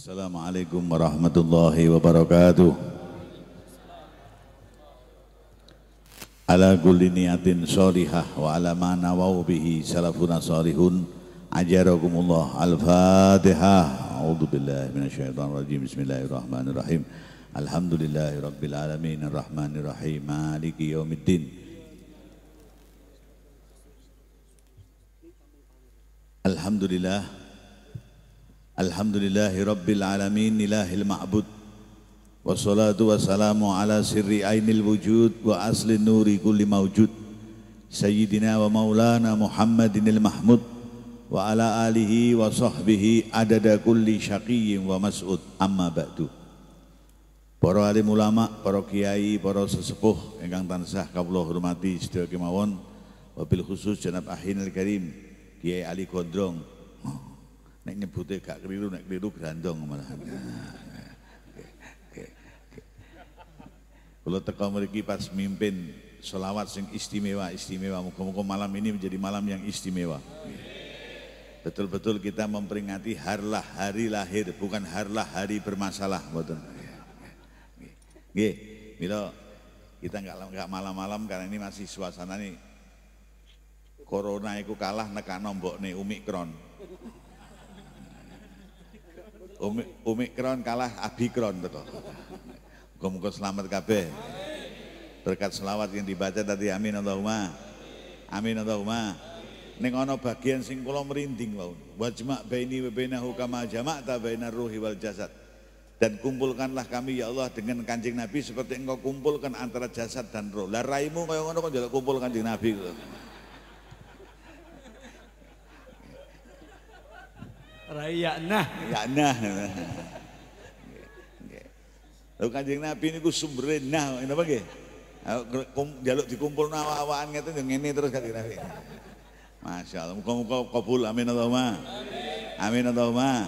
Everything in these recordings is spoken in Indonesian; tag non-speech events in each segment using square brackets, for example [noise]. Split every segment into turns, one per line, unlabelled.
Assalamualaikum warahmatullahi wabarakatuh. Ala kulli niyatin sholihah wa ala ma nawaw bihi salafuna salihun ajarakumullah al-fatihah a'udzu billahi minasyaitonir rajim bismillahirrahmanirrahim alhamdulillahi rabbil alamin arrahmanir rahim maliki yaumiddin alhamdulillah Alhamdulillahi Rabbil Alamin ilahil ma'bud Wassalatu wassalamu ala sirri aynil wujud wa asli nuri kulli mawjud Sayyidina wa maulana al mahmud Wa ala alihi wa sahbihi adada kulli syaqiyin wa mas'ud amma ba'du Para alim ulama, para kiai, para sesepuh ingkang tansah kabullah hormati sedaya kemawon wabil khusus jenab al karim Kiai Ali Gondrong Nek nyebutnya gak keliru, nek keliru gerandong malah. Nah, Kalau teka memiliki pas mimpin selawat sing istimewa istimewa muka-muka malam ini menjadi malam yang istimewa betul-betul kita memperingati harlah hari lahir bukan harlah hari bermasalah Oke, milo kita nggak nggak malam-malam karena ini masih suasana nih corona itu kalah nekak nombok nih Kron. Umi umi kron kalah Kron betul. Muga-muga selamat kabeh. Berkat selawat yang dibaca tadi amin Allahumma. Amin Allahumma. Ning ana bagian sing kula merinding wau. Wajma' baini wa bainahu kama jama'ta bainar ruhi wal jasad. Dan kumpulkanlah kami ya Allah dengan kanjeng Nabi seperti engkau kumpulkan antara jasad dan roh. Lah raimu kaya ngono kok njaluk kumpul kanjeng Nabi. Gitu. nah, Rayaknah. nah. Lalu kanjeng Nabi ini ku sumberin nah, ini apa gitu? Jaluk dikumpul nawa-awaan gitu. Yang ini terus kanjeng Nabi. Masya Allah, muka-muka kabul, amin Allahumma. Amin Allahumma.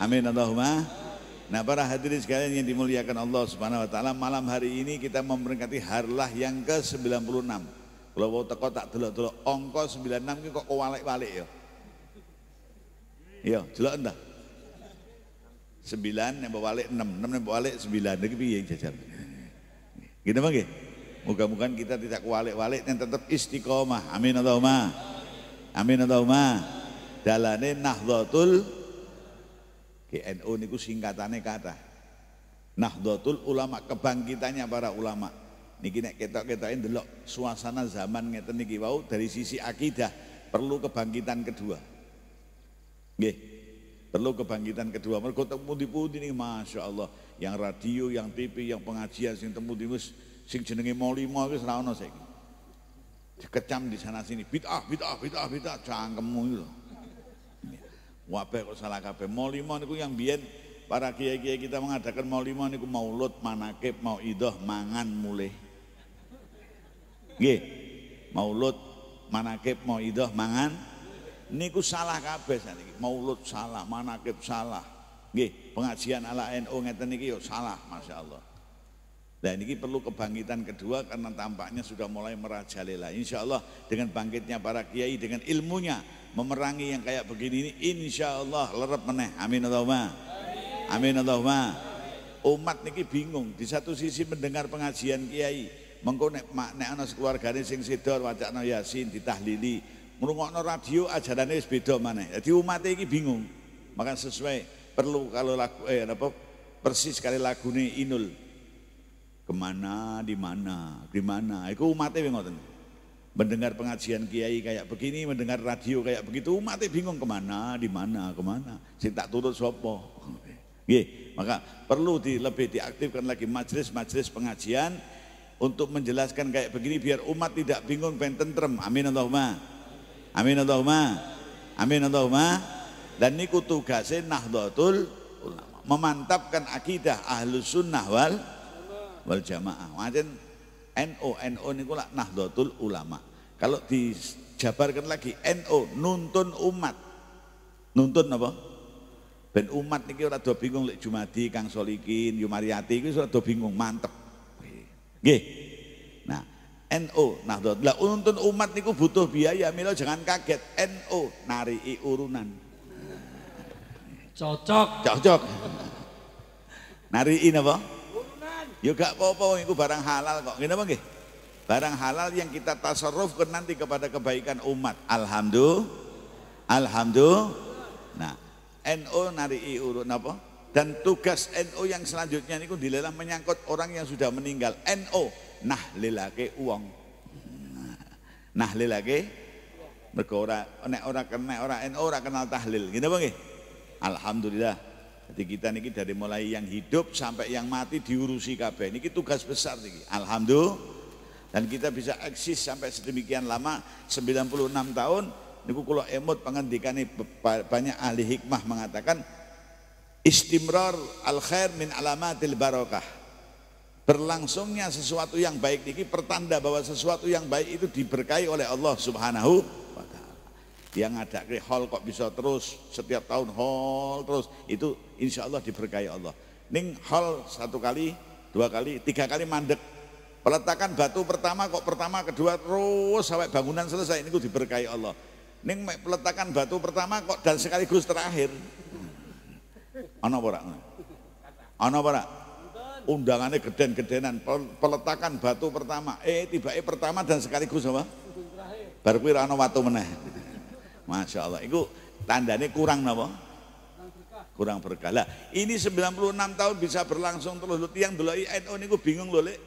Amin Allahumma. Nah para hadirin sekalian yang dimuliakan Allah Subhanahu wa taala, malam hari ini kita memperingati harlah yang ke-96. Kalau mau teko tak delok-delok angka 96 ki kok kowalek-walik ya. Iya, jelas entah. Sembilan yang balik enam, enam yang bawa balik sembilan. Begini yang jajar? Gitu mangke. Moga-moga kita tidak kualik walik yang tetap istiqomah. Amin atau ma? Amin atau ma? Dalane Nahdlatul GNO niku singkatannya kata. Nahdlatul ulama kebangkitannya para ulama. Niki nek kita ini delok suasana zaman ngeten niki wau dari sisi akidah perlu kebangkitan kedua. Nggih. Perlu kebangkitan kedua. mereka temu di pundi ini, Masya Allah yang radio, yang TV, yang pengajian sing temu di sing jenenge moli iku ora kecam di sana sini bid'ah, bid'ah, bid'ah, bid'ah cangkemmu mulu. lho. Wabeh kok salah kabeh. Molimo niku yang biyen para kiai-kiai kita mengadakan mau niku maulud, manakib, mau idoh, mangan mulih. Nggih. Maulud, manakib, mau idoh, mangan niku salah kabeh saniki. Maulud salah, manakib salah. Nggih, pengajian ala NU ngeten niki yo salah, masya Allah. Dan ini perlu kebangkitan kedua karena tampaknya sudah mulai merajalela. Insya Allah dengan bangkitnya para kiai dengan ilmunya memerangi yang kayak begini ini, insya Allah lerep meneh. Amin Allahumma. Amin Allahumma. Umat niki bingung. Di satu sisi mendengar pengajian kiai, mengkonek nek anak keluarganya sing sidor wacana Yasin ditahlili, Ngrungokno radio ajarannya wis beda mana? Jadi umat ini bingung. Maka sesuai perlu kalau lagu eh apa persis kali ini Inul. Kemana, di mana, di mana. Iku umatnya bingung. Mendengar pengajian kiai kayak begini, mendengar radio kayak begitu, umatnya bingung kemana, di mana, kemana. Sih tak turut sopo Ye, [laughs] maka perlu di lebih diaktifkan lagi majelis-majelis pengajian untuk menjelaskan kayak begini biar umat tidak bingung pengen tentrem. Amin Allahumma. Amin Allahumma. Amin Allahumma. Dan niku tugasnya Nahdlatul Ulama, memantapkan akidah Ahlus Sunnah wal wal Jamaah. Wajen NO NO niku lah Nahdlatul Ulama. Kalau dijabarkan lagi NO nuntun umat. Nuntun apa? Ben umat niki ora do bingung lek Jumadi Kang Solikin, Yumariati itu ora do bingung, mantep. Nggih. Nah, NO Nahdlatul Ulama. Untuk umat niku butuh biaya, milo jangan kaget. NO narii urunan. Cocok. Cocok. Narii napa? Urunan. Ya yuk gak apa-apa iku barang halal kok. Ngene apa nggih? Barang halal yang kita ke nanti kepada kebaikan umat. Alhamdulillah. Alhamdulillah. Nah, NO narii urun apa? Dan tugas NO yang selanjutnya niku dilelah menyangkut orang yang sudah meninggal. NO Nah, lelaki uang. Nah, mereka ora nek ora kenal ora ora kenal tahlil. Gitu bang? Alhamdulillah. Jadi kita niki dari mulai yang hidup sampai yang mati diurusi kabeh. Niki tugas besar niki. Alhamdulillah. Dan kita bisa eksis sampai sedemikian lama 96 tahun niku kula emot pengendikan banyak ahli hikmah mengatakan istimrar al khair min alamatil barokah Berlangsungnya sesuatu yang baik ini pertanda bahwa sesuatu yang baik itu diberkahi oleh Allah Subhanahu wa taala. Yang ada hall kok bisa terus setiap tahun hall terus itu insya Allah diberkahi Allah. Ning hall satu kali, dua kali, tiga kali mandek. Peletakan batu pertama kok pertama, kedua terus sampai bangunan selesai ini kok diberkahi Allah. Ning peletakan batu pertama kok dan sekaligus terakhir. Ana apa ora? Ana undangannya geden-gedenan, peletakan batu pertama, eh tiba eh pertama dan sekaligus apa? Baru kuwi ana watu meneh. Masya Allah, itu tandanya kurang apa? Kurang berkah. ini 96 tahun bisa berlangsung terus lu tiang delok NU ini bingung lho, Lek.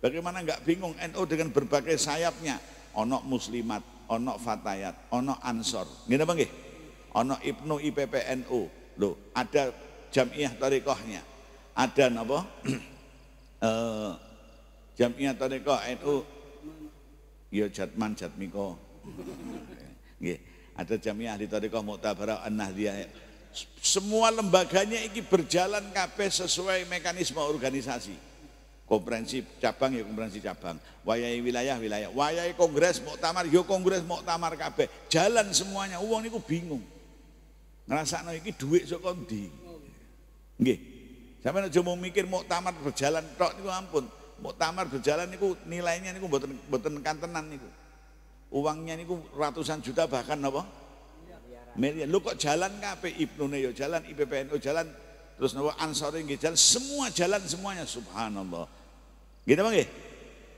Bagaimana enggak bingung no dengan berbagai sayapnya? onok muslimat, onok fatayat, onok ansor. gini apa enggak? onok Ibnu IPPNU. lho, ada jamiah tarikohnya ada apa? [clears throat] eh jamia toreko NU ya jatman jatmiko. Nggih, ada tadi ahli mau muktabara an-nahdiyah. Semua lembaganya ini berjalan kabeh sesuai mekanisme organisasi konferensi cabang ya konferensi cabang wayai wilayah wilayah wayai kongres muktamar ya kongres muktamar kabeh jalan semuanya uang niku bingung ngerasa no iki duit sok kondi nggih Sampai aja mau mikir mau tamat berjalan tok niku ampun. mau tamat berjalan niku nilainya niku mboten mboten kantenan niku. Uangnya niku ratusan juta bahkan apa? Miliar. Lu kok jalan kabeh Ibnu Neyo jalan, IPPNU jalan, terus napa Ansori nggih jalan, semua jalan semuanya subhanallah. Gitu Bang eh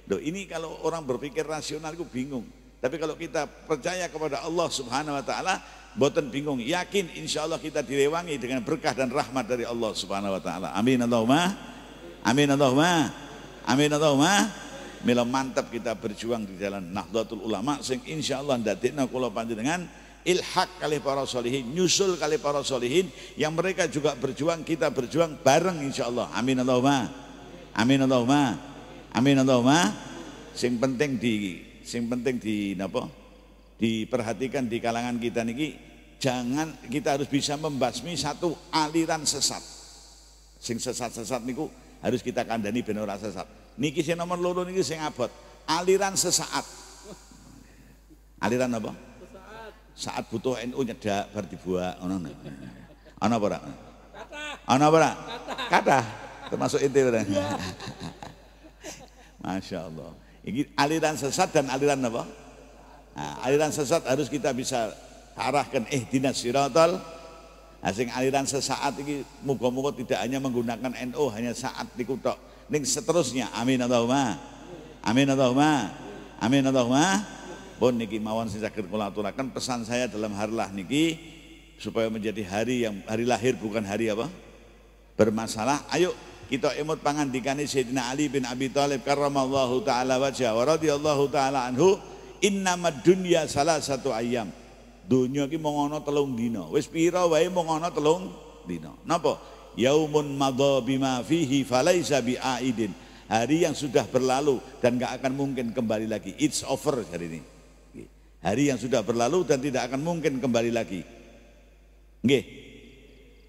Loh, ini kalau orang berpikir rasional itu bingung. Tapi kalau kita percaya kepada Allah Subhanahu wa taala, Boten bingung, yakin insya Allah kita direwangi dengan berkah dan rahmat dari Allah Subhanahu wa taala. Amin Allahumma. Amin Allahumma. Amin Allahumma. Mila mantap kita berjuang di jalan Nahdlatul Ulama sing insya Allah ndadekna kula panjenengan ilhak kali para solihin, nyusul kali para solihin yang mereka juga berjuang, kita berjuang bareng insya Allah. Amin Allahumma. Amin Allahumma. Amin Allahumma. Sing penting di sing penting di napa? diperhatikan di kalangan kita niki jangan kita harus bisa membasmi satu aliran sesat sing sesat-sesat niku harus kita kandani ben ora sesat niki sing nomor loro niki sing abot aliran sesaat aliran apa saat butuh NU nyedak bar dibuak ono ono apa ora ono apa ora kata termasuk itu ora Masya Allah ini aliran sesat dan aliran apa Nah, aliran sesat harus kita bisa arahkan eh dinas sirotol. Asing nah, aliran sesaat ini muka-muka tidak hanya menggunakan NO, hanya saat dikutok. Ning seterusnya amin Allahumma. Amin Allahumma. Amin Allahumma. Bon niki mawon sing saged kula aturaken pesan saya dalam harlah niki supaya menjadi hari yang hari lahir bukan hari apa? Bermasalah. Ayo kita imut pangandikane Sayyidina Ali bin Abi Thalib karramallahu taala wajah wa radhiyallahu taala anhu innama dunya salah satu ayam dunia ini mau ngono telung dino wis pira wae mau ngono telung dino napa yaumun madha bima fihi falaisa biaidin hari yang sudah berlalu dan gak akan mungkin kembali lagi it's over hari ini hari yang sudah berlalu dan tidak akan mungkin kembali lagi nggih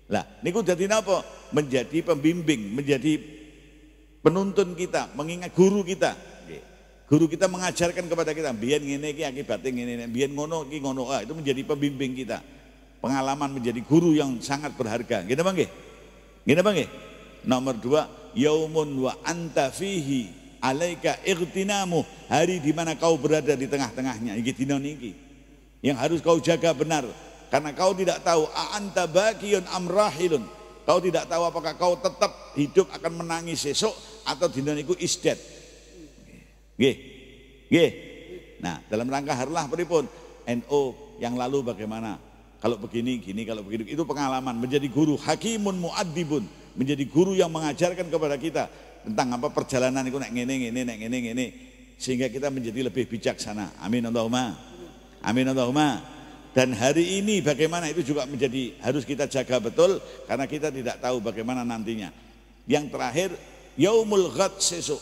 lah niku dadi napa menjadi pembimbing menjadi penuntun kita mengingat guru kita Guru kita mengajarkan kepada kita, biar ngene iki akibatnya ngene, biar ngono iki ngono. Ah, itu menjadi pembimbing kita. Pengalaman menjadi guru yang sangat berharga. Gini bang nggih? bang Nomor dua, yaumun wa anta fihi alaika iqtinamu. Hari di mana kau berada di tengah-tengahnya. Iki dina niki. Yang harus kau jaga benar. Karena kau tidak tahu a anta bakiyun amrahilun. Kau tidak tahu apakah kau tetap hidup akan menangis esok atau dina niku isdat Gih, gih. Nah, dalam rangka harulah pripun? NO yang lalu bagaimana? Kalau begini, gini, kalau begitu. Itu pengalaman menjadi guru hakimun mu'adibun. menjadi guru yang mengajarkan kepada kita tentang apa perjalanan itu nek ngene ngene nek ngene ngene sehingga kita menjadi lebih bijaksana. Amin Allahumma. Amin Allahumma. Dan hari ini bagaimana itu juga menjadi harus kita jaga betul karena kita tidak tahu bagaimana nantinya. Yang terakhir yaumul ghad sesuk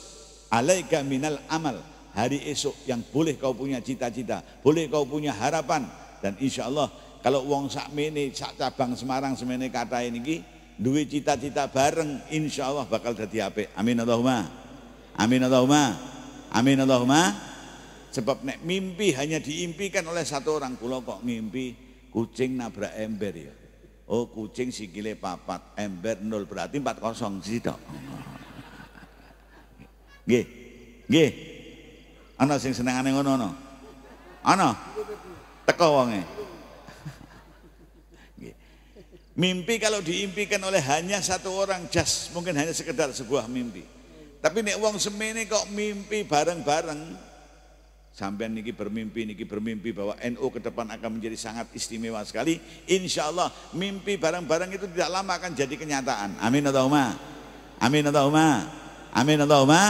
alaika minal amal hari esok yang boleh kau punya cita-cita boleh kau punya harapan dan insya Allah kalau wong sakmene sak cabang Semarang semene kata ini ki duit cita-cita bareng insya Allah bakal jadi apa? amin Allahumma amin Allahumma amin Allahumma sebab nek mimpi hanya diimpikan oleh satu orang kula kok mimpi kucing nabrak ember ya oh kucing sikile papat ember nol berarti empat kosong sih dok Nggih. Nggih. Ana sing senengane ngono ana. Ana. Teko wonge. [laughs] Mimpi kalau diimpikan oleh hanya satu orang jas mungkin hanya sekedar sebuah mimpi. Tapi nek wong semene kok mimpi bareng-bareng sampean niki bermimpi niki bermimpi bahwa NU ke depan akan menjadi sangat istimewa sekali insya Allah mimpi bareng-bareng itu tidak lama akan jadi kenyataan amin Allahumma amin Allahumma amin Allahumma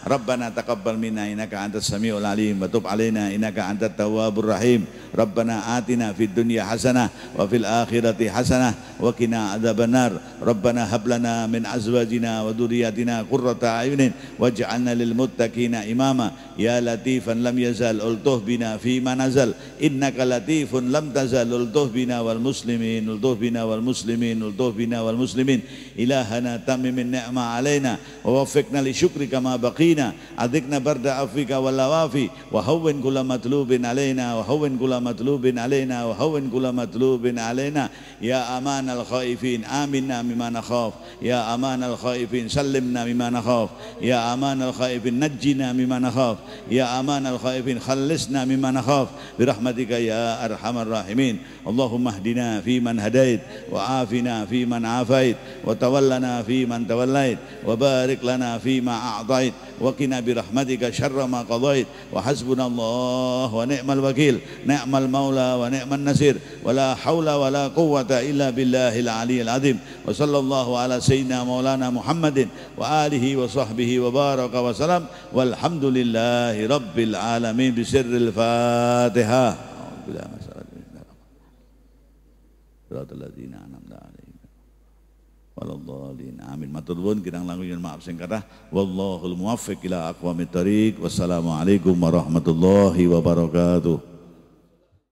Rabbana taqabbal minna innaka antas samiul alim wa tub alaina innaka antat tawwabur rahim. Rabbana atina fid dunya hasanah wa fil akhirati hasanah wa qina adzabannar. Rabbana hab lana min azwajina wa dhurriyyatina qurrata ayunin waj'alna lil muttaqina imama. Ya latifan lam yazal ultuh bina fi ma nazal. lam tazal ultuh bina muslimin ultuh bina muslimin ultuh bina muslimin. Ilahana tamimin syukri kama علينا أذقنا برد عفوك واللوافي وهون كل مطلوب علينا وهون كل مطلوب علينا وهون كل مطلوب علينا يا أمان الخائفين آمنا مما نخاف يا أمان الخائفين سلمنا مما نخاف يا أمان الخائفين نجنا مما نخاف يا أمان الخائفين خلصنا مما نخاف برحمتك يا أرحم الراحمين اللهم اهدنا في من هديت وعافنا في من عافيت وتولنا في من توليت وبارك لنا فيما أعطيت وقنا برحمتك شر ما قضيت وحسبنا الله ونعم الوكيل نعم المولى ونعم النصير ولا حول ولا قوة إلا بالله العلي العظيم وصلى الله على سيدنا مولانا محمد وآله وصحبه وبارك وسلم والحمد لله رب العالمين بسر الفاتحة الذين أنعمت عليهم waladhalin amin matur nuwun kirang langkung maaf sing kathah wallahul muwaffiq ila aqwamit thariq wassalamu alaikum warahmatullahi wabarakatuh